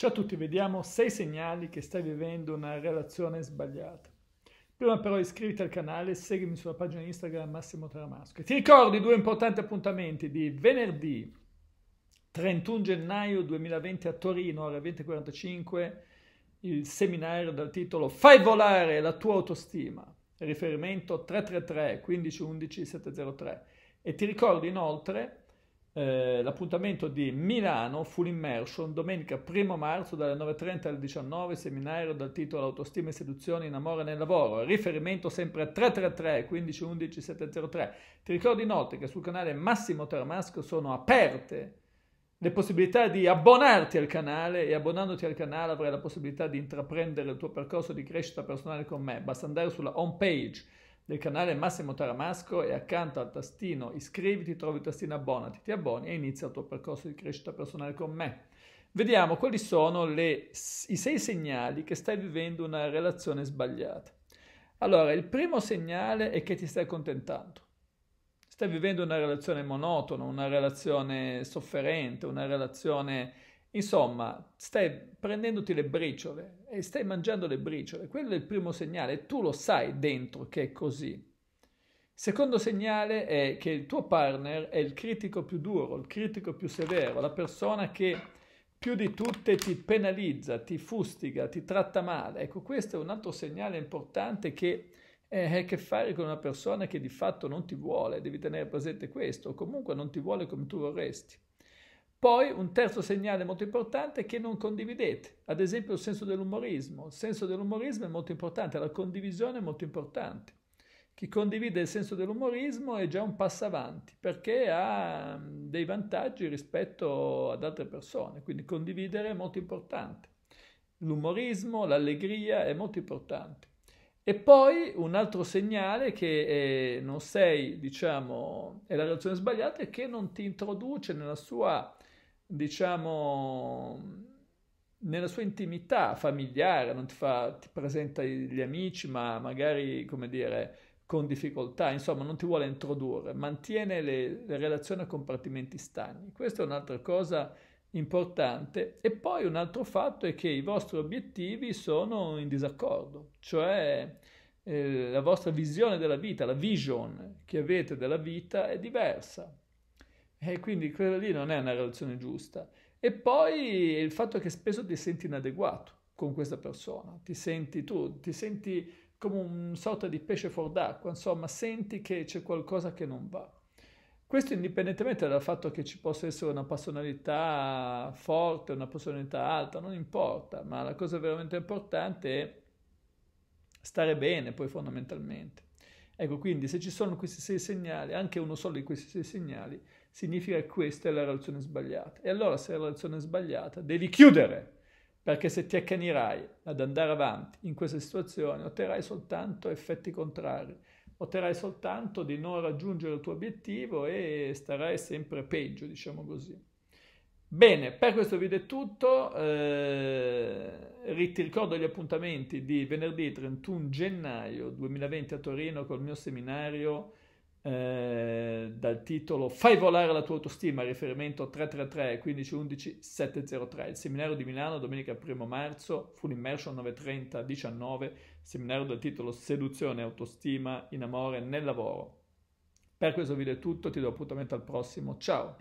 Ciao a tutti, vediamo 6 segnali che stai vivendo una relazione sbagliata. Prima però iscriviti al canale, seguimi sulla pagina Instagram Massimo Taramasco. E ti ricordo i due importanti appuntamenti di venerdì 31 gennaio 2020 a Torino alle 20.45 il seminario dal titolo Fai volare la tua autostima, riferimento 333 1511 703. E ti ricordo inoltre eh, l'appuntamento di Milano Full Immersion domenica 1 marzo dalle 9.30 alle 19, seminario dal titolo Autostima e seduzioni in amore nel lavoro, riferimento sempre a 333 15 11 703. Ti ricordo inoltre che sul canale Massimo Termasco sono aperte le possibilità di abbonarti al canale e abbonandoti al canale avrai la possibilità di intraprendere il tuo percorso di crescita personale con me. Basta andare sulla home page del canale Massimo Taramasco e accanto al tastino iscriviti trovi il tastino abbonati, ti abboni e inizia il tuo percorso di crescita personale con me. Vediamo quali sono le, i sei segnali che stai vivendo una relazione sbagliata. Allora, il primo segnale è che ti stai accontentando. Stai vivendo una relazione monotona, una relazione sofferente, una relazione Insomma, stai prendendoti le briciole e stai mangiando le briciole. Quello è il primo segnale, tu lo sai dentro che è così. Secondo segnale è che il tuo partner è il critico più duro, il critico più severo, la persona che più di tutte ti penalizza, ti fustiga, ti tratta male. Ecco, questo è un altro segnale importante che ha a che fare con una persona che di fatto non ti vuole, devi tenere presente questo, o comunque non ti vuole come tu vorresti. Poi un terzo segnale molto importante è che non condividete, ad esempio il senso dell'umorismo. Il senso dell'umorismo è molto importante, la condivisione è molto importante. Chi condivide il senso dell'umorismo è già un passo avanti perché ha mm, dei vantaggi rispetto ad altre persone, quindi condividere è molto importante. L'umorismo, l'allegria è molto importante. E poi un altro segnale che è, eh, non sei, diciamo, è la relazione sbagliata è che non ti introduce nella sua diciamo, nella sua intimità familiare, non ti, fa, ti presenta gli amici, ma magari, come dire, con difficoltà, insomma, non ti vuole introdurre, mantiene le, le relazioni a compartimenti stagni. Questa è un'altra cosa importante. E poi un altro fatto è che i vostri obiettivi sono in disaccordo, cioè eh, la vostra visione della vita, la vision che avete della vita è diversa. E quindi quella lì non è una relazione giusta. E poi il fatto che spesso ti senti inadeguato con questa persona, ti senti tu, ti senti come un sorta di pesce fuor d'acqua, insomma, senti che c'è qualcosa che non va. Questo indipendentemente dal fatto che ci possa essere una personalità forte, una personalità alta, non importa, ma la cosa veramente importante è stare bene poi fondamentalmente. Ecco, quindi se ci sono questi sei segnali, anche uno solo di questi sei segnali, significa che questa è la relazione sbagliata. E allora se è la relazione sbagliata, devi chiudere, perché se ti accanirai ad andare avanti in questa situazione, otterrai soltanto effetti contrari, otterrai soltanto di non raggiungere il tuo obiettivo e starai sempre peggio, diciamo così. Bene, per questo video è tutto, eh, ti ricordo gli appuntamenti di venerdì 31 gennaio 2020 a Torino col mio seminario eh, dal titolo Fai volare la tua autostima, riferimento 333 1511 703, il seminario di Milano domenica 1 marzo, full immersion 930 19, seminario dal titolo Seduzione, autostima in amore nel lavoro. Per questo video è tutto, ti do appuntamento al prossimo, ciao!